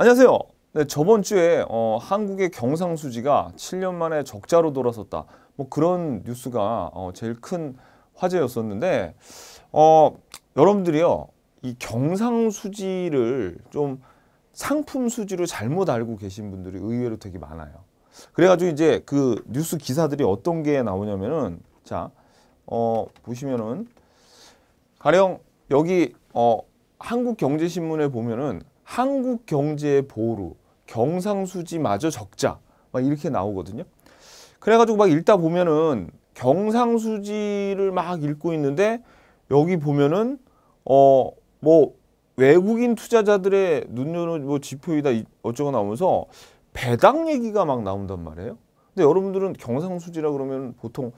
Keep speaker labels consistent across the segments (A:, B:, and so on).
A: 안녕하세요. 네, 저번 주에 어, 한국의 경상수지가 7년 만에 적자로 돌아섰다. 뭐 그런 뉴스가 어, 제일 큰 화제였었는데 어, 여러분들이요. 이 경상수지를 좀 상품수지로 잘못 알고 계신 분들이 의외로 되게 많아요. 그래가지고 이제 그 뉴스 기사들이 어떤 게 나오냐면은 자 어, 보시면은 가령 여기 어, 한국경제신문에 보면은 한국 경제의 보루, 경상수지마저 적자 막 이렇게 나오거든요. 그래가지고 막 읽다 보면은 경상수지를 막 읽고 있는데 여기 보면은 어 뭐 외국인 투자자들의 눈여는 뭐 지표이다 어쩌고 나오면서 배당 얘기가 막 나온단 말이에요. 근데 여러분들은 경상수지라 그러면 보통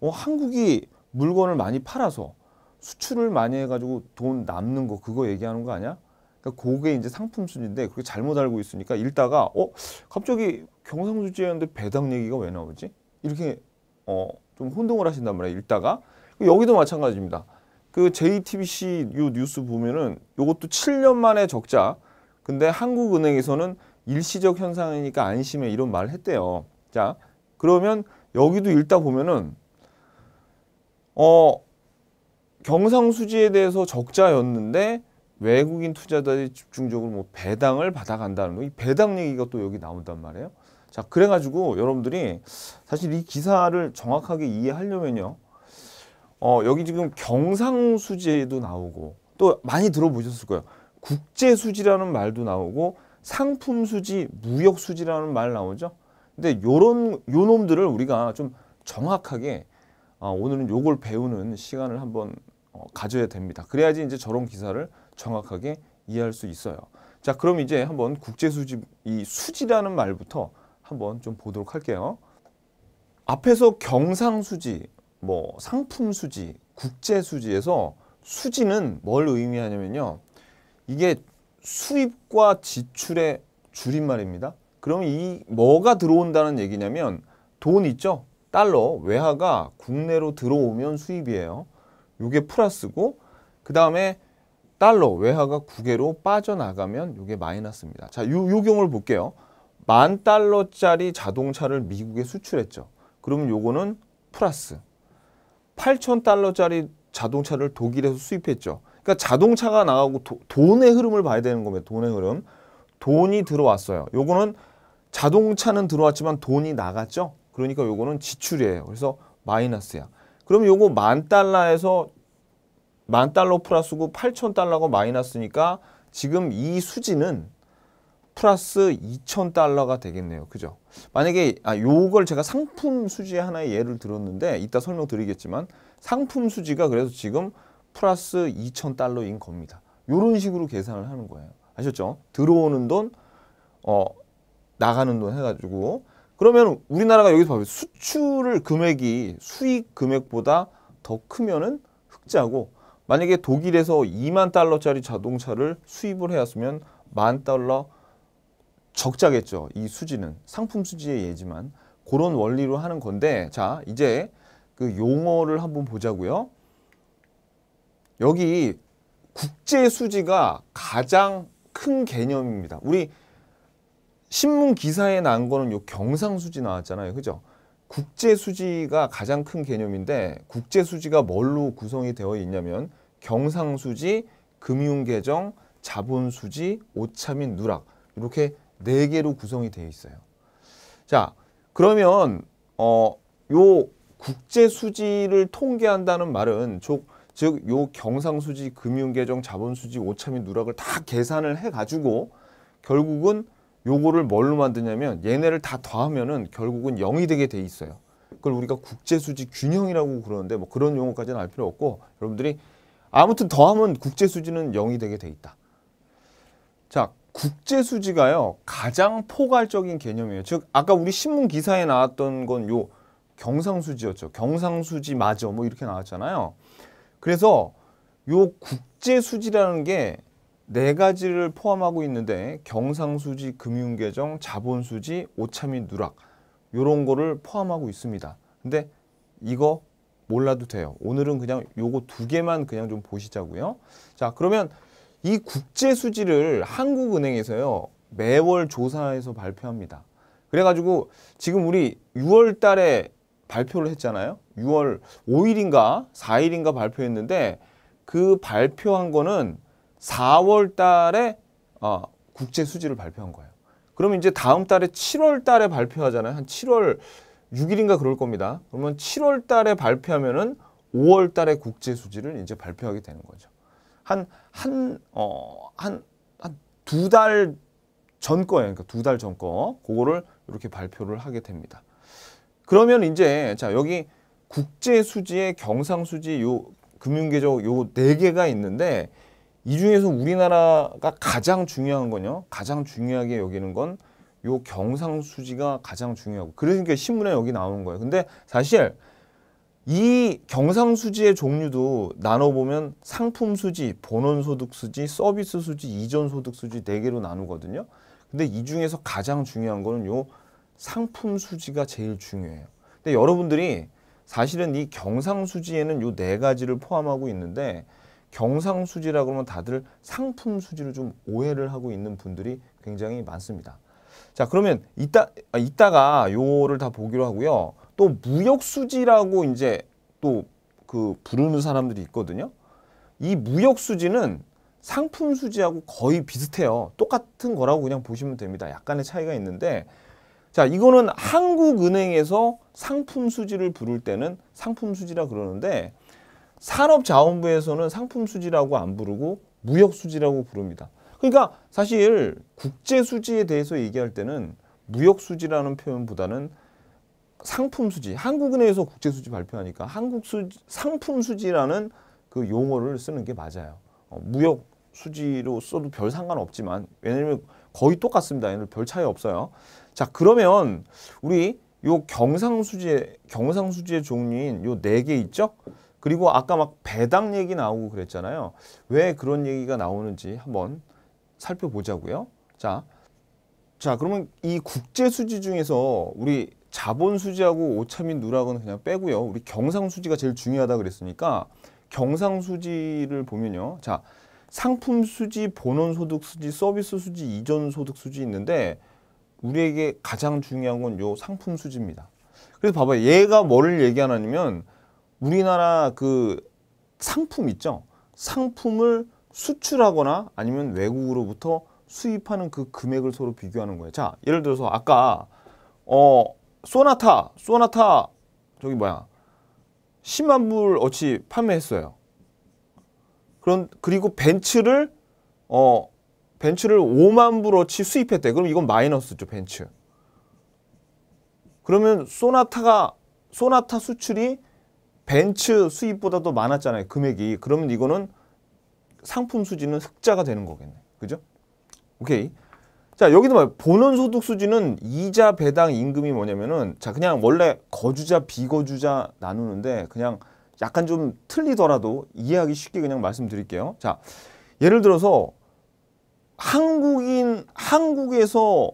A: 어 한국이 물건을 많이 팔아서 수출을 많이 해가지고 돈 남는 거 그거 얘기하는 거 아니야? 그러니까 그게 이제 상품 순인데 그게 잘못 알고 있으니까 읽다가 어 갑자기 경상수지였는데 배당 얘기가 왜 나오지? 이렇게 어 좀 혼동을 하신단 말이에요. 읽다가 그 여기도 마찬가지입니다. 그 JTBC 요 뉴스 보면은 요것도 7년 만에 적자. 근데 한국은행에서는 일시적 현상이니까 안심해 이런 말을 했대요. 자 그러면 여기도 읽다 보면은 어 경상수지에 대해서 적자였는데 외국인 투자자들이 집중적으로 뭐 배당을 받아간다는 거, 이 배당 얘기가 또 여기 나온단 말이에요. 자, 그래가지고 여러분들이 사실 이 기사를 정확하게 이해하려면요. 어, 여기 지금 경상수지도 나오고 또 많이 들어보셨을 거예요. 국제수지라는 말도 나오고 상품수지, 무역수지라는 말 나오죠. 근데 요런, 요 놈들을 우리가 좀 정확하게 어, 오늘은 요걸 배우는 시간을 한번 어, 가져야 됩니다. 그래야지 이제 저런 기사를 정확하게 이해할 수 있어요. 자, 그럼 이제 한번 국제수지, 이 수지라는 말부터 한번 좀 보도록 할게요. 앞에서 경상수지, 뭐 상품수지, 국제수지에서 수지는 뭘 의미하냐면요. 이게 수입과 지출의 줄임말입니다. 그럼이 뭐가 들어온다는 얘기냐면 돈 있죠? 달러, 외화가 국내로 들어오면 수입이에요. 요게 플러스고 그 다음에 달러 외화가 9개로 빠져나가면 이게 마이너스입니다. 자, 요, 요 경우를 볼게요. 만 달러짜리 자동차를 미국에 수출했죠. 그러면 요거는 플러스. 8천 달러짜리 자동차를 독일에서 수입했죠. 그러니까 자동차가 나가고 도, 돈의 흐름을 봐야 되는 겁니다. 돈의 흐름. 돈이 들어왔어요. 요거는 자동차는 들어왔지만 돈이 나갔죠. 그러니까 요거는 지출이에요. 그래서 마이너스야. 그럼 요거 만 달러에서 만 달러 플러스고 8천 달러가 마이너스니까 지금 이 수지는 플러스 2천 달러가 되겠네요. 그죠? 만약에 아 요걸 제가 상품 수지 하나의 예를 들었는데 이따 설명드리겠지만 상품 수지가 그래서 지금 플러스 2천 달러인 겁니다. 요런 식으로 계산을 하는 거예요. 아셨죠? 들어오는 돈, 어, 나가는 돈 해가지고 그러면 우리나라가 여기서 봐요. 수출을 금액이 수익 금액보다 더 크면은 흑자고 만약에 독일에서 2만 달러짜리 자동차를 수입을 해왔으면 만 달러 적자겠죠. 이 수지는 상품 수지의 예지만 그런 원리로 하는 건데 자 이제 그 용어를 한번 보자고요. 여기 국제 수지가 가장 큰 개념입니다. 우리 신문 기사에 난 거는 요 경상수지 나왔잖아요. 그죠? 국제 수지가 가장 큰 개념인데 국제 수지가 뭘로 구성이 되어 있냐면 경상 수지, 금융 계정, 자본 수지, 오차 민 누락 이렇게 네 개로 구성이 되어 있어요. 자, 그러면 어 요 국제 수지를 통계한다는 말은 즉요 경상 수지, 금융 계정, 자본 수지, 오차 민 누락을 다 계산을 해 가지고 결국은 요거를 뭘로 만드냐면 얘네를 다 더하면은 결국은 0이 되게 돼 있어요. 그걸 우리가 국제수지 균형이라고 그러는데 뭐 그런 용어까지는 알 필요 없고 여러분들이 아무튼 더하면 국제수지는 0이 되게 돼 있다. 자, 국제수지가요 가장 포괄적인 개념이에요. 즉 아까 우리 신문 기사에 나왔던 건 요 경상수지였죠. 경상수지 마저 뭐 이렇게 나왔잖아요. 그래서 요 국제수지라는 게네 가지를 포함하고 있는데 경상수지, 금융계정, 자본수지, 오차및 누락 요런 거를 포함하고 있습니다. 근데 이거 몰라도 돼요. 오늘은 그냥 요거 두 개만 그냥 좀 보시자고요. 자 그러면 이 국제수지를 한국은행에서요. 매월 조사해서 발표합니다. 그래가지고 지금 우리 6월 달에 발표를 했잖아요. 6월 5일인가 4일인가 발표했는데 그 발표한 거는 4월 달에 어, 국제 수지를 발표한 거예요. 그러면 이제 다음 달에 7월 달에 발표하잖아요. 한 7월 6일인가 그럴 겁니다. 그러면 7월 달에 발표하면은 5월 달에 국제 수지를 이제 발표하게 되는 거죠. 한한어한한두달 전 거예요. 그러니까 두달 전 거. 그거를 이렇게 발표를 하게 됩니다. 그러면 이제 자, 여기 국제 수지의 경상 수지 요 금융 계정 요네 개가 있는데 이 중에서 우리나라가 가장 중요한 건요. 가장 중요하게 여기는 건 요 경상수지가 가장 중요하고 그러니까 신문에 여기 나오는 거예요. 근데 사실 이 경상수지의 종류도 나눠보면 상품수지, 본원소득수지, 서비스수지, 이전소득수지 네 개로 나누거든요. 근데 이 중에서 가장 중요한 거는 요 상품수지가 제일 중요해요. 근데 여러분들이 사실은 이 경상수지에는 요 네 가지를 포함하고 있는데 경상수지라 고하면 다들 상품수지를좀 오해를 하고 있는 분들이 굉장히 많습니다. 자 그러면 이따 아, 이따가 요거를 다 보기로 하고요. 또 무역수지라고 이제 또 그 부르는 사람들이 있거든요. 이 무역수지는 상품수지하고 거의 비슷해요. 똑같은 거라고 그냥 보시면 됩니다. 약간의 차이가 있는데 자 이거는 한국은행에서 상품수지를 부를 때는 상품수지라 그러는데 산업자원부에서는 상품 수지라고 안 부르고 무역 수지라고 부릅니다. 그러니까 사실 국제 수지에 대해서 얘기할 때는 무역 수지라는 표현보다는 상품 수지, 한국은행에서 국제 수지 발표하니까 한국 수지, 상품 수지라는 그 용어를 쓰는 게 맞아요. 어, 무역 수지로 써도 별 상관없지만 왜냐면 거의 똑같습니다. 얘는 별 차이 없어요. 자 그러면 우리 요 경상수지의 경상수지의 종류인 요 네 개 있죠? 그리고 아까 막 배당 얘기 나오고 그랬잖아요. 왜 그런 얘기가 나오는지 한번 살펴보자고요. 자, 자 그러면 이 국제 수지 중에서 우리 자본 수지하고 오차민 누락은 그냥 빼고요. 우리 경상 수지가 제일 중요하다 그랬으니까 경상 수지를 보면요. 자, 상품 수지, 본원 소득 수지, 서비스 수지, 이전 소득 수지 있는데 우리에게 가장 중요한 건 요 상품 수지입니다. 그래서 봐봐요. 얘가 뭐를 얘기하냐면 우리나라 그 상품 있죠? 상품을 수출하거나 아니면 외국으로부터 수입하는 그 금액을 서로 비교하는 거예요. 자, 예를 들어서 아까 어 소나타, 소나타 저기 뭐야 10만 불 어치 판매했어요. 그런 그리고 벤츠를 어 벤츠를 5만 불 어치 수입했대. 그럼 이건 마이너스죠, 벤츠. 그러면 소나타가 소나타 수출이 벤츠 수입보다도 많았잖아요. 금액이. 그러면 이거는 상품 수지는 흑자가 되는 거겠네. 그죠? 오케이. 자, 여기도 봐요. 본원 소득 수지는 이자 배당 임금이 뭐냐면은 자, 그냥 원래 거주자 비거주자 나누는데 그냥 약간 좀 틀리더라도 이해하기 쉽게 그냥 말씀드릴게요. 자, 예를 들어서 한국인 한국에서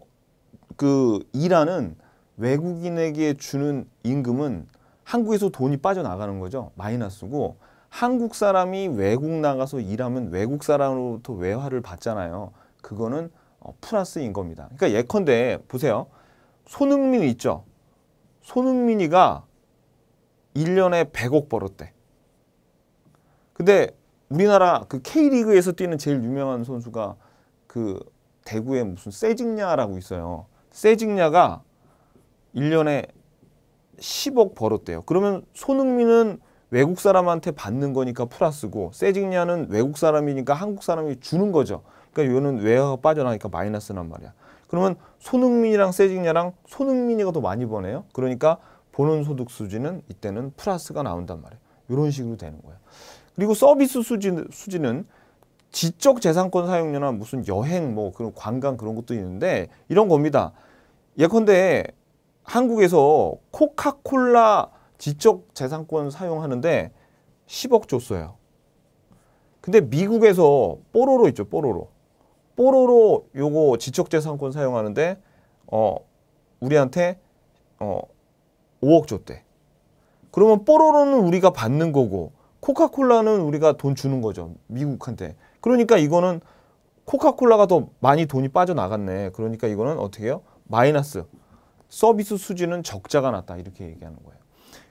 A: 그 일하는 외국인에게 주는 임금은 한국에서 돈이 빠져나가는 거죠. 마이너스고 한국 사람이 외국 나가서 일하면 외국 사람으로부터 외화를 받잖아요. 그거는 어, 플러스인 겁니다. 그러니까 예컨대 보세요. 손흥민 있죠. 손흥민이가 1년에 100억 벌었대. 근데 우리나라 그 K리그에서 뛰는 제일 유명한 선수가 그 대구에 무슨 세징냐라고 있어요. 세징냐가 1년에 10억 벌었대요. 그러면 손흥민은 외국 사람한테 받는 거니까 플러스고 세징야는 외국 사람이니까 한국 사람이 주는 거죠. 그러니까 요는 외화가 빠져나니까 마이너스란 말이야. 그러면 손흥민이랑 세징야랑 손흥민이가 더 많이 버네요. 그러니까 보는 소득 수지는 이때는 플러스가 나온단 말이에요. 이런 식으로 되는 거예요. 그리고 서비스 수지, 수지는 지적 재산권 사용료나 무슨 여행 뭐 그런 관광 그런 것도 있는데 이런 겁니다. 예컨대 한국에서 코카콜라 지적 재산권 사용하는데 10억 줬어요. 근데 미국에서 뽀로로 있죠, 뽀로로. 뽀로로 요거 지적 재산권 사용하는데 어 우리한테 어 5억 줬대. 그러면 뽀로로는 우리가 받는 거고 코카콜라는 우리가 돈 주는 거죠. 미국한테. 그러니까 이거는 코카콜라가 더 많이 돈이 빠져나갔네. 그러니까 이거는 어떻게 해요? 마이너스. 서비스 수지는 적자가 났다 이렇게 얘기하는 거예요.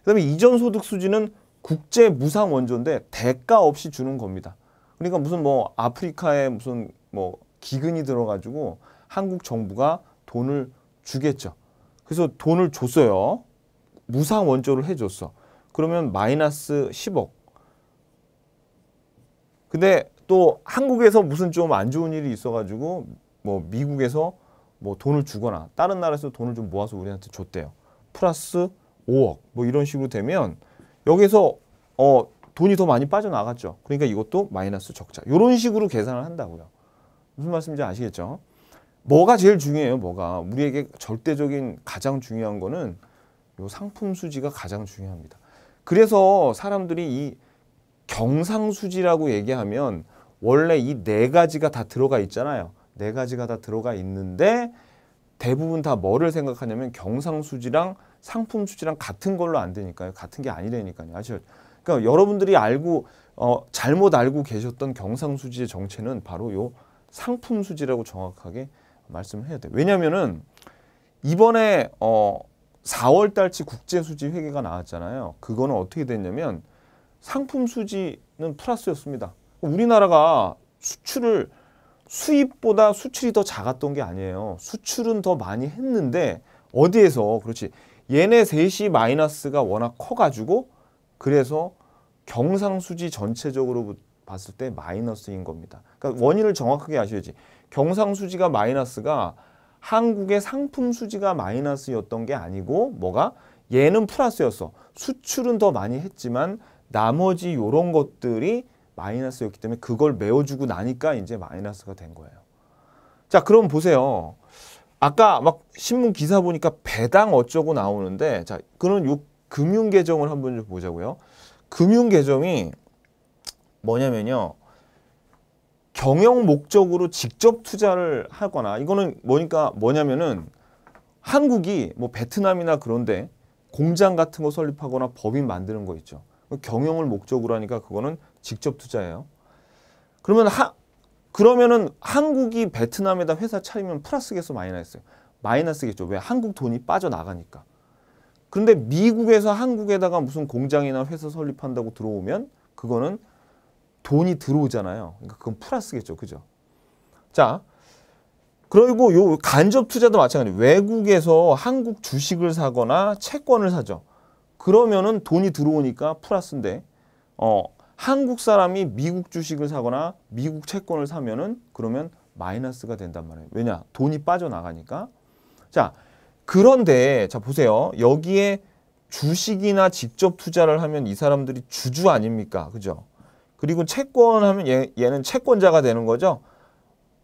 A: 그다음에 이전 소득 수지는 국제 무상 원조인데 대가 없이 주는 겁니다. 그러니까 무슨 뭐 아프리카에 무슨 뭐 기근이 들어가지고 한국 정부가 돈을 주겠죠. 그래서 돈을 줬어요. 무상 원조를 해줬어. 그러면 마이너스 10억. 근데 또 한국에서 무슨 좀 안 좋은 일이 있어가지고 뭐 미국에서 뭐 돈을 주거나 다른 나라에서 돈을 좀 모아서 우리한테 줬대요. 플러스 5억 뭐 이런 식으로 되면 여기서 어 돈이 더 많이 빠져나갔죠. 그러니까 이것도 마이너스 적자. 이런 식으로 계산을 한다고요. 무슨 말씀인지 아시겠죠? 뭐가 제일 중요해요? 뭐가 우리에게 절대적인 가장 중요한 거는 요 상품 수지가 가장 중요합니다. 그래서 사람들이 이 경상수지라고 얘기하면 원래 이 네 가지가 다 들어가 있잖아요. 네 가지가 다 들어가 있는데 대부분 다 뭐를 생각하냐면 경상수지랑 상품수지랑 같은 걸로 안 되니까요. 같은 게 아니라니까요. 아시죠? 그러니까 여러분들이 알고 어, 잘못 알고 계셨던 경상수지의 정체는 바로 요 상품수지라고 정확하게 말씀을 해야 돼요. 왜냐면은 이번에 어, 4월 달치 국제수지 회계가 나왔잖아요. 그거는 어떻게 됐냐면 상품 수지는 플러스였습니다. 우리나라가 수출을 수입보다 수출이 더 작았던 게 아니에요. 수출은 더 많이 했는데 어디에서 그렇지 얘네 셋이 마이너스가 워낙 커가지고 그래서 경상수지 전체적으로 봤을 때 마이너스인 겁니다. 그러니까 원인을 정확하게 아셔야지. 경상수지가 마이너스가 한국의 상품 수지가 마이너스였던 게 아니고 뭐가 얘는 플러스였어. 수출은 더 많이 했지만 나머지 요런 것들이 마이너스였기 때문에 그걸 메워주고 나니까 이제 마이너스가 된 거예요. 자, 그럼 보세요. 아까 막 신문 기사 보니까 배당 어쩌고 나오는데 자, 그런 요 금융 계정을 한번 좀 보자고요. 금융 계정이 뭐냐면요. 경영 목적으로 직접 투자를 하거나 이거는 뭐니까 뭐냐면은 한국이 뭐 베트남이나 그런데 공장 같은 거 설립하거나 법인 만드는 거 있죠. 그 경영을 목적으로 하니까 그거는 직접 투자예요. 그러면 하, 그러면은 한국이 베트남에다 회사 차리면 플러스겠어 마이너스요? 마이너스겠죠. 왜? 한국 돈이 빠져나가니까. 그런데 미국에서 한국에다가 무슨 공장이나 회사 설립한다고 들어오면 그거는 돈이 들어오잖아요. 그러니까 그건 플러스겠죠. 그죠? 자, 그리고 요 간접 투자도 마찬가지예요. 외국에서 한국 주식을 사거나 채권을 사죠. 그러면은 돈이 들어오니까 플러스인데 어 한국 사람이 미국 주식을 사거나 미국 채권을 사면은 그러면 마이너스가 된단 말이에요. 왜냐? 돈이 빠져나가니까. 자, 그런데 자 보세요. 여기에 주식이나 직접 투자를 하면 이 사람들이 주주 아닙니까? 그죠? 그리고 채권 하면 얘, 얘는 채권자가 되는 거죠.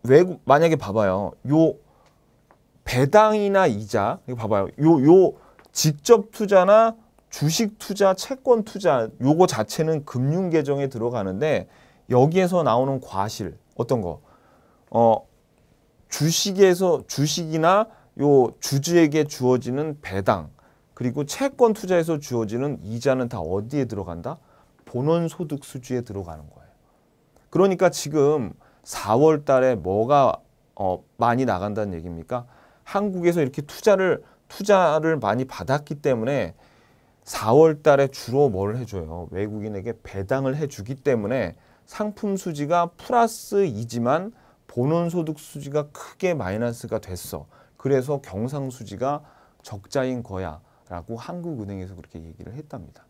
A: 외국 만약에 봐봐요. 요 배당이나 이자 이거 봐봐요. 요 요 직접 투자나 주식 투자, 채권 투자 요거 자체는 금융 계정에 들어가는데 여기에서 나오는 과실 어떤 거? 어 주식에서 주식이나 요 주주에게 주어지는 배당 그리고 채권 투자에서 주어지는 이자는 다 어디에 들어간다? 본원 소득 수지에 들어가는 거예요. 그러니까 지금 4월 달에 뭐가 어, 많이 나간다는 얘기입니까? 한국에서 이렇게 투자를 투자를 많이 받았기 때문에 4월 달에 주로 뭘 해줘요? 외국인에게 배당을 해주기 때문에 상품 수지가 플러스이지만 본원 소득 수지가 크게 마이너스가 됐어. 그래서 경상 수지가 적자인 거야. 라고 한국은행에서 그렇게 얘기를 했답니다.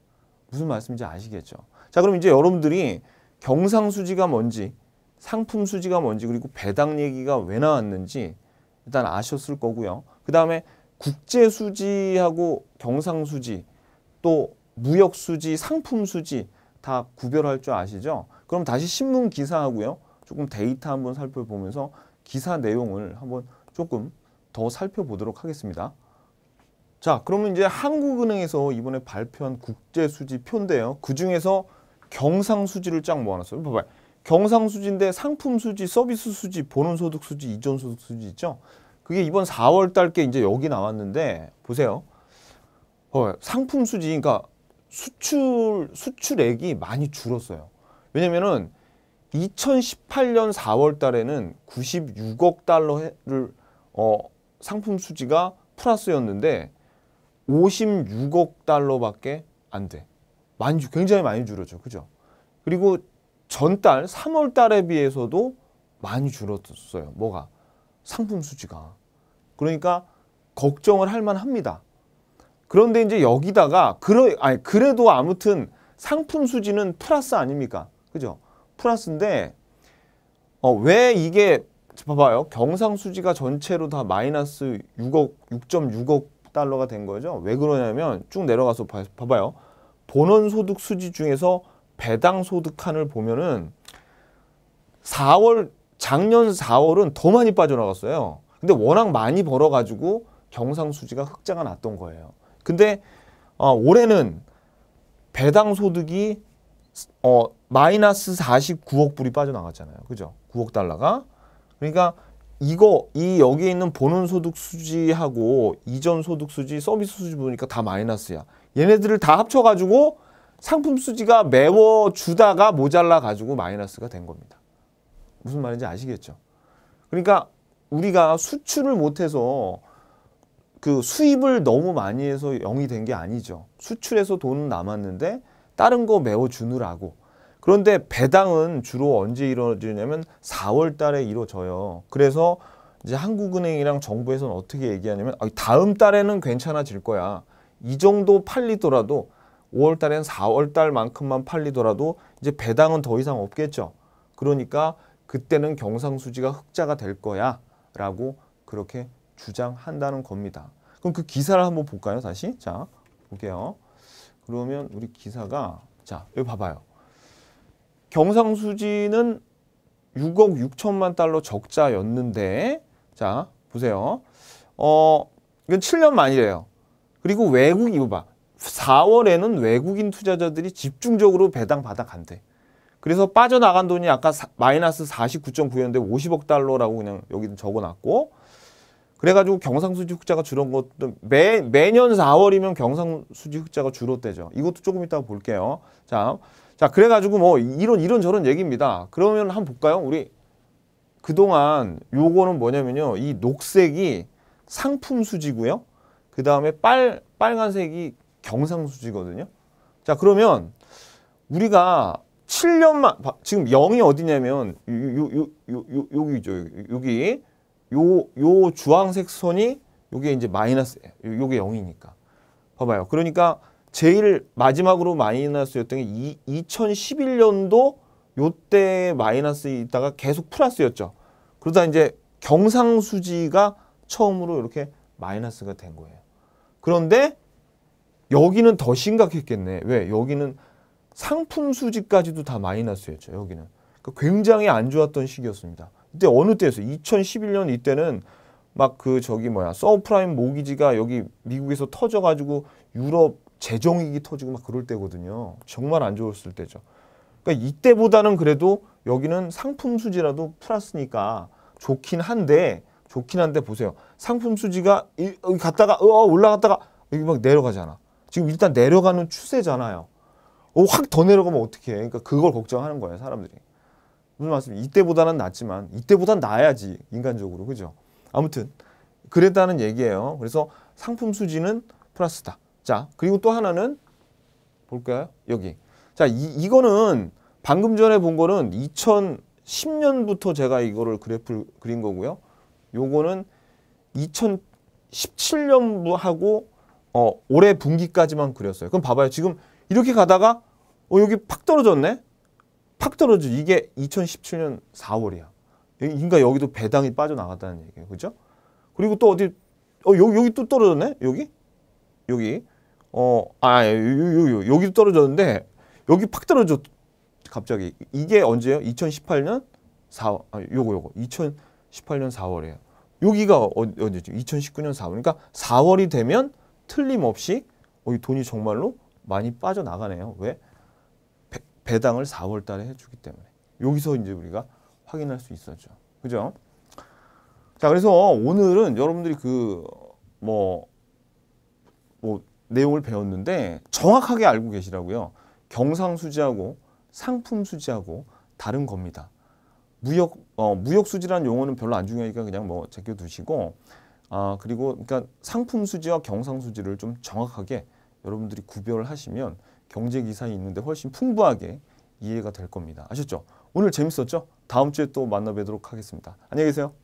A: 무슨 말씀인지 아시겠죠? 자, 그럼 이제 여러분들이 경상 수지가 뭔지, 상품 수지가 뭔지, 그리고 배당 얘기가 왜 나왔는지 일단 아셨을 거고요. 그 다음에 국제 수지하고 경상 수지, 또 무역 수지, 상품 수지 다 구별할 줄 아시죠? 그럼 다시 신문 기사하고요. 조금 데이터 한번 살펴보면서 기사 내용을 한번 조금 더 살펴보도록 하겠습니다. 자, 그러면 이제 한국은행에서 이번에 발표한 국제수지표인데요. 그중에서 경상수지를 쫙 모아놨어요. 봐봐요. 경상수지인데 상품수지, 서비스수지, 보는소득수지, 이전소득수지 있죠? 그게 이번 4월달 게 이제 여기 나왔는데 보세요. 어, 상품 수지, 그러니까 수출, 수출액이 많이 줄었어요. 왜냐면은 2018년 4월 달에는 96억 달러를 어, 상품 수지가 플러스였는데 56억 달러밖에 안 돼. 많이 굉장히 많이 줄었죠. 그죠? 그리고 전달 3월 달에 비해서도 많이 줄었어요. 뭐가? 상품 수지가. 그러니까 걱정을 할 만합니다. 그런데 이제 여기다가 그래 아니 그래도 아무튼 상품 수지는 플러스 아닙니까? 그죠? 플러스인데 어, 왜 이게 봐봐요. 경상 수지가 전체로 다 마이너스 6억 6.6억 달러가 된 거죠. 왜 그러냐면 쭉 내려가서 봐, 봐봐요. 본원 소득 수지 중에서 배당 소득 한을 보면은 4월 작년 4월은 더 많이 빠져나갔어요. 근데 워낙 많이 벌어가지고 경상 수지가 흑자가 났던 거예요. 근데 어, 올해는 배당 소득이 어, 마이너스 49억 불이 빠져나갔잖아요. 그죠? 9억 달러가. 그러니까 이거 이 여기에 있는 보는 소득 수지하고 이전 소득 수지, 서비스 수지 보니까 다 마이너스야. 얘네들을 다 합쳐 가지고 상품 수지가 메워 주다가 모자라 가지고 마이너스가 된 겁니다. 무슨 말인지 아시겠죠? 그러니까 우리가 수출을 못 해서 그 수입을 너무 많이 해서 0이 된 게 아니죠. 수출해서 돈은 남았는데 다른 거 메워주느라고. 그런데 배당은 주로 언제 이루어지냐면 4월 달에 이루어져요. 그래서 이제 한국은행이랑 정부에서는 어떻게 얘기하냐면 아, 다음 달에는 괜찮아질 거야. 이 정도 팔리더라도 5월 달엔 4월 달만큼만 팔리더라도 이제 배당은 더 이상 없겠죠. 그러니까 그때는 경상수지가 흑자가 될 거야 라고 그렇게 주장한다는 겁니다. 그럼 그 기사를 한번 볼까요? 다시 자 볼게요. 그러면 우리 기사가 자 여기 봐봐요. 경상수지는 6억 6천만 달러 적자였는데 자 보세요. 어 이건 7년 만이래요. 그리고 외국 이거 봐. 4월에는 외국인 투자자들이 집중적으로 배당 받아간대. 그래서 빠져나간 돈이 아까 사, 마이너스 49.9였는데 50억 달러라고 그냥 여기 적어놨고 그래가지고 경상수지 흑자가 줄은 것도 매, 매년 4월이면 경상수지 흑자가 줄었대죠. 이것도 조금 이따 볼게요. 자, 자 그래가지고 뭐 이런 이런 저런 얘기입니다. 그러면 한번 볼까요? 우리 그동안 요거는 뭐냐면요. 이 녹색이 상품 수지고요. 그 다음에 빨 빨간색이 경상 수지거든요. 자 그러면 우리가 7년만 지금 0이 어디냐면 요 요 요요 여기죠. 요, 기 요, 요 주황색 선이 요게 이제 마이너스, 요게 0이니까. 봐봐요. 그러니까 제일 마지막으로 마이너스였던 게 이, 2011년도 요 때 마이너스 있다가 계속 플러스였죠. 그러다 이제 경상수지가 처음으로 이렇게 마이너스가 된 거예요. 그런데 여기는 더 심각했겠네. 왜? 여기는 상품 수지까지도 다 마이너스였죠. 여기는. 그러니까 굉장히 안 좋았던 시기였습니다. 그때 어느 때였어 2011년 이때는 막 그 저기 뭐야 서프라임 모기지가 여기 미국에서 터져가지고 유럽 재정위기 터지고 막 그럴 때거든요. 정말 안 좋았을 때죠. 그러니까 이때보다는 그래도 여기는 상품 수지라도 플러스니까 좋긴 한데 좋긴 한데 보세요. 상품 수지가 여기 갔다가 어, 어 올라갔다가 여기 막 내려가잖아. 지금 일단 내려가는 추세잖아요. 어, 확더 내려가면 어떻게 해? 그러니까 그걸 걱정하는 거예요, 사람들이. 무슨 말씀? 이때보다는 낫지만 이때보단 나아야지 인간적으로 그죠? 아무튼 그랬다는 얘기예요. 그래서 상품 수지는 플러스다. 자 그리고 또 하나는 볼까요? 여기 자 이, 이거는 방금 전에 본 거는 2010년부터 제가 이거를 그래프를 그린 거고요. 요거는 2017년하고 어, 올해 분기까지만 그렸어요. 그럼 봐봐요. 지금 이렇게 가다가 어, 여기 팍 떨어졌네. 팍 떨어져. 이게 2017년 4월이야. 그러니까 여기도 배당이 빠져나갔다는 얘기예요. 그죠? 그리고 또 어디 어 여기 여기 또 떨어졌네. 여기? 여기. 어, 아, 여기 아, 여기도 떨어졌는데 여기 팍 떨어져. 갑자기 이게 언제예요? 2018년 4월. 아, 요거 요거. 2018년 4월이에요. 여기가 언제죠? 2019년 4월. 그러니까 4월이 되면 틀림없이 어, 이 돈이 정말로 많이 빠져나가네요. 왜? 배당을 4월 달에 해주기 때문에 여기서 이제 우리가 확인할 수 있었죠. 그죠? 자, 그래서 오늘은 여러분들이 그, 뭐, 뭐, 내용을 배웠는데 정확하게 알고 계시라고요. 경상수지하고 상품수지하고 다른 겁니다. 무역, 어, 무역수지란 용어는 별로 안 중요하니까 그냥 뭐 제껴두시고, 아, 그리고 그러니까 상품수지와 경상수지를 좀 정확하게 여러분들이 구별을 하시면 경제 기사에 있는데 훨씬 풍부하게 이해가 될 겁니다. 아셨죠? 오늘 재밌었죠? 다음 주에 또 만나 뵈도록 하겠습니다. 안녕히 계세요.